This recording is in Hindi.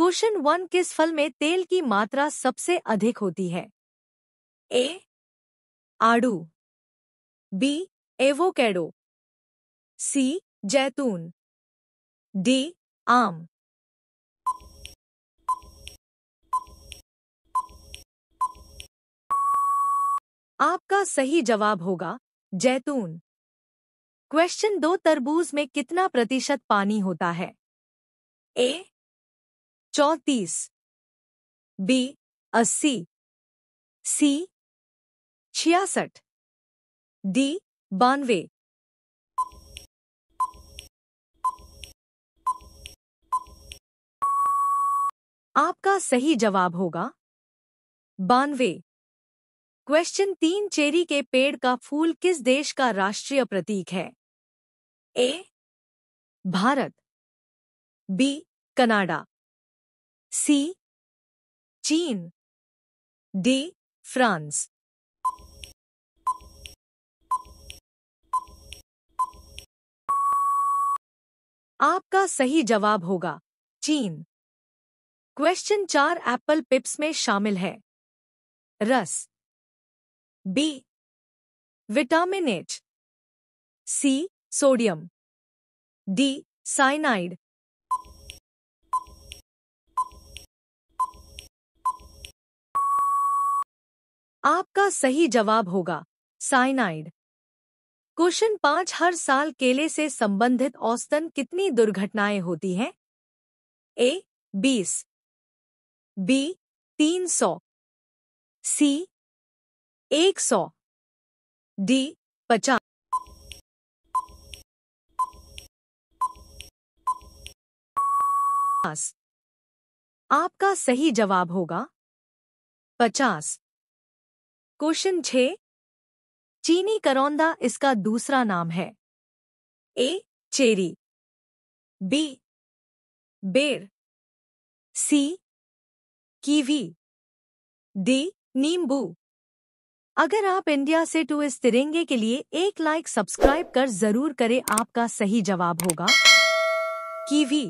क्वेश्चन वन किस फल में तेल की मात्रा सबसे अधिक होती है ए आड़ू बी एवोकेडो सी जैतून डी आम आपका सही जवाब होगा जैतून क्वेश्चन दो तरबूज में कितना प्रतिशत पानी होता है ए चौतीस बी अस्सी सी छियासठ डी बानवे आपका सही जवाब होगा बानवे क्वेश्चन तीन चेरी के पेड़ का फूल किस देश का राष्ट्रीय प्रतीक है A Bharat B Canada C चीन डी फ्रांस आपका सही जवाब होगा चीन क्वेश्चन चार एप्पल पिप्स में शामिल है रस B vitamin H C sodium D cyanide आपका सही जवाब होगा साइनाइड क्वेश्चन पांच हर साल केले से संबंधित औसतन कितनी दुर्घटनाएं होती हैं ए बीस बी तीन सौ सी एक सौ डी पचास आपका सही जवाब होगा पचास क्वेश्चन छ चीनी करौंदा इसका दूसरा नाम है ए चेरी बी बेर सी कीवी डी नींबू अगर आप इंडिया से टू इस तिरंगे के लिए एक लाइक सब्सक्राइब कर जरूर करें आपका सही जवाब होगा कीवी